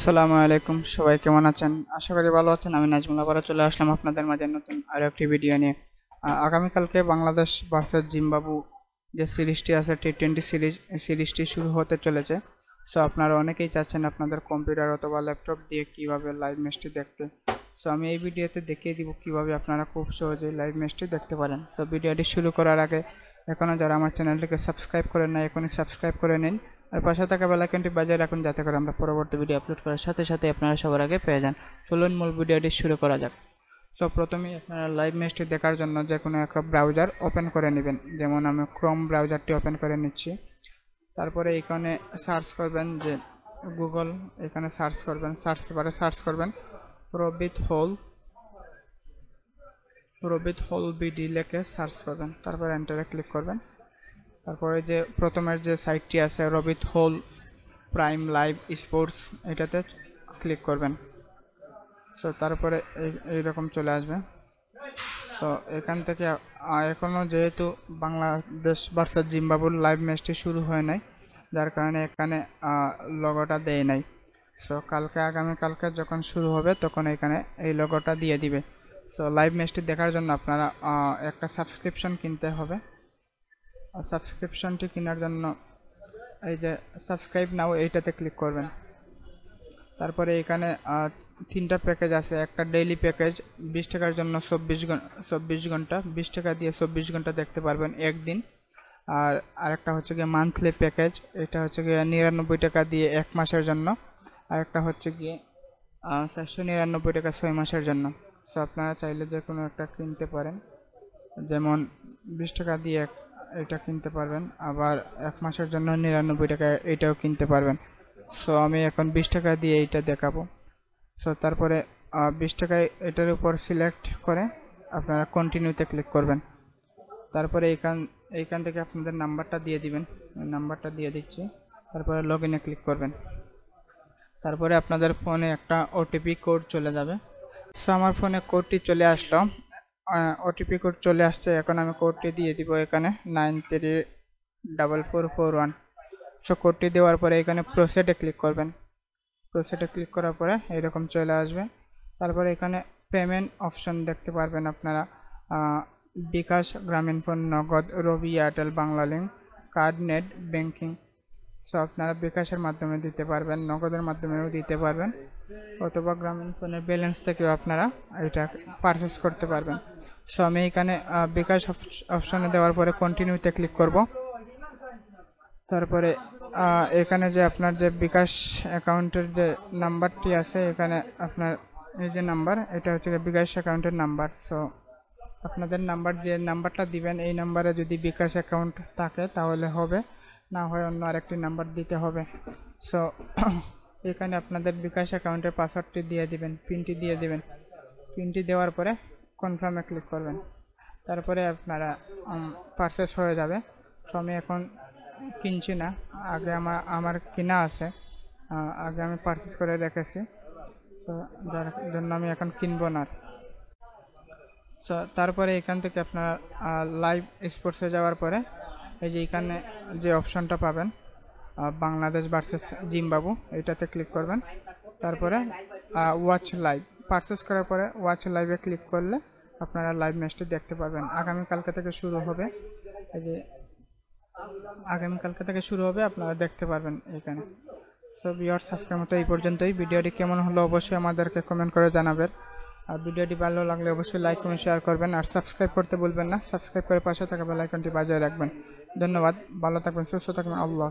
আসসালামু আলাইকুম সবাই কেমন আছেন আশা করি ভালো আছেন আমি নাজমুল আবার চলে আসলাম আপনাদের মাঝে নতুন আরও একটি ভিডিও নিয়ে আগামীকালকে বাংলাদেশ ভার্সেস জিম্বাবু যে সিরিজটি আছে টি টোয়েন্টি সিরিজ সিরিজটি শুরু হতে চলেছে সো আপনারা অনেকেই চাচ্ছেন আপনাদের কম্পিউটার অথবা ল্যাপটপ দিয়ে কিভাবে লাইভ ম্যাচটি দেখতে সো আমি এই ভিডিওতে দেখিয়ে দিব কিভাবে আপনারা খুব সহজেই লাইভ ম্যাচটি দেখতে পারেন সো ভিডিওটি শুরু করার আগে এখনও যারা আমার চ্যানেলটিকে সাবস্ক্রাইব করেন না এখনই সাবস্ক্রাইব করে নিন আর পাশে থাকা বেলাইকনটি বাজার রাখুন যাতে করে আমরা পরবর্তী ভিডিও আপলোড করার সাথে সাথে আপনারা সবার আগে পেয়ে যান চলুন মূল ভিডিওটি শুরু করা যাক সো প্রথমেই আপনারা লাইভ ম্যাচটি দেখার জন্য যে কোনো একটা ব্রাউজার ওপেন করে নেবেন যেমন আমি ক্রোম ব্রাউজারটি ওপেন করে নিচ্ছি তারপরে এখানে সার্চ করবেন যে গুগল এখানে সার্চ করবেন সার্চ বারে সার্চ করবেন Rabbit Hole Rabbit Hole BD লেখে সার্চ করবেন তারপরে এন্টারে ক্লিক করবেন তারপরে যে প্রথমের যে সাইটটি আছে Rabbit Hole Prime Live Sports এটাতে ক্লিক করবেন সো তারপরে এইরকম চলে আসবে তো এখান থেকে এখনও যেহেতু বাংলাদেশ ভার্সেস জিম্বাবুর লাইভ ম্যাচটি শুরু হয় নাই যার কারণে এখানে লগোটা দেয় নাই সো কালকে আগামীকালকে যখন শুরু হবে তখন এখানে এই লগোটা দিয়ে দিবে সো লাইভ ম্যাচটি দেখার জন্য আপনারা একটা সাবস্ক্রিপশন কিনতে হবে সাবস্ক্রিপশনটি কেনার জন্য এই যে সাবস্ক্রাইব নাও এইটাতে ক্লিক করবেন তারপরে এখানে তিনটা প্যাকেজ আছে একটা ডেইলি প্যাকেজ বিশ টাকার জন্য চব্বিশ ঘন্টা চব্বিশ ঘন্টা বিশ টাকা দিয়ে চব্বিশ ঘন্টা দেখতে পারবেন একদিন আর আরেকটা হচ্ছে গিয়ে মান্থলি প্যাকেজ এটা হচ্ছে গিয়ে নিরানব্বই টাকা দিয়ে এক মাসের জন্য আর একটা হচ্ছে গিয়ে চারশো নিরানব্বই টাকা ছয় মাসের জন্য সো আপনারা চাইলে যে কোনো একটা কিনতে পারেন যেমন বিশ টাকা দিয়ে এটা কিনতে পারবেন আবার এক মাসের জন্য নিরানব্বই টাকা এটাও কিনতে পারবেন সো আমি এখন বিশ টাকা দিয়ে এইটা দেখাবো সো তারপরে বিশ টাকায় এটার উপর সিলেক্ট করে আপনারা কন্টিনিউতে ক্লিক করবেন তারপরে এইখান এইখান থেকে আপনাদের নাম্বারটা দিয়ে দিবেন নাম্বারটা দিয়ে দিচ্ছি তারপরে লগ ইনে ক্লিক করবেন তারপরে আপনাদের ফোনে একটা ওটিপি কোড চলে যাবে সো আমার ফোনে কোডটি চলে আসলো ওটিপি কোড চলে আসছে এখন আমি কোডটি দিয়ে দিব এখানে nine three double four four one so কোডটি দেওয়ার পরে এখানে প্রোসেটে ক্লিক করবেন প্রোসেটে ক্লিক করার পরে এরকম চলে আসবে তারপরে এখানে পেমেন্ট অপশন দেখতে পারবেন আপনারা বিকাশ Grameenphone Nagad Robi Airtel Banglalink card net banking so আপনারা বিকাশের মাধ্যমে দিতে পারবেন নগদের মাধ্যমেও দিতে পারবেন অথবা গ্রামীণ ফোনের ব্যালেন্স থেকেও আপনারা এটা পারচেস করতে পারবেন সো আমি এখানে বিকাশ অপশানে দেওয়ার পরে কন্টিনিউতে ক্লিক করব তারপরে এখানে যে আপনার যে বিকাশ অ্যাকাউন্টের যে নাম্বারটি আছে এখানে আপনার এই যে নাম্বার এটা হচ্ছে বিকাশ অ্যাকাউন্টের নাম্বার সো আপনাদের নাম্বার যে নাম্বারটা দিবেন এই নাম্বারে যদি বিকাশ অ্যাকাউন্ট থাকে তাহলে হবে না হয় অন্য আরেকটি নাম্বার দিতে হবে সো এখানে আপনাদের বিকাশ অ্যাকাউন্টের পাসওয়ার্ডটি দিয়ে দিবেন পিনটি দিয়ে দিবেন পিনটি দেওয়ার পরে কনফার্মে ক্লিক করবেন তারপরে আপনারা পারচেস হয়ে যাবে তো আমি এখন কিনছি না আগে আমার আমার কিনা আছে আগে আমি পারচেস করে রেখেছি সো যার জন্য আমি এখন কিনবো না সো তারপরে এখান থেকে আপনার লাইভ স্পোর্টসে যাওয়ার পরে এই যে এখানে যে অপশনটা পাবেন বাংলাদেশ ভার্সেস জিমবাবু এটাতে ক্লিক করবেন তারপরে ওয়াচ লাইভ পারচেস করার পরে ওয়াচ লাইভে ক্লিক করলে আপনারা লাইভ ম্যাচটি দেখতে পাবেন আগামীকালকে থেকে শুরু হবে এই যে আগামীকালকে থেকে শুরু হবে আপনারা দেখতে পারবেন এখানে সো বিয়ার্স আজকের মতো এই পর্যন্তই ভিডিওটি কেমন হলো অবশ্যই আমাদেরকে কমেন্ট করে জানাবেন আর ভিডিওটি ভালো লাগলে অবশ্যই লাইক কমেন্ট শেয়ার করবেন আর সাবস্ক্রাইব করতে বলবেন না সাবস্ক্রাইব করে পাশে থাকা বেলাইকনটি বাজায় রাখবেন ধন্যবাদ ভালো থাকবেন সুস্থ থাকবেন আল্লাহ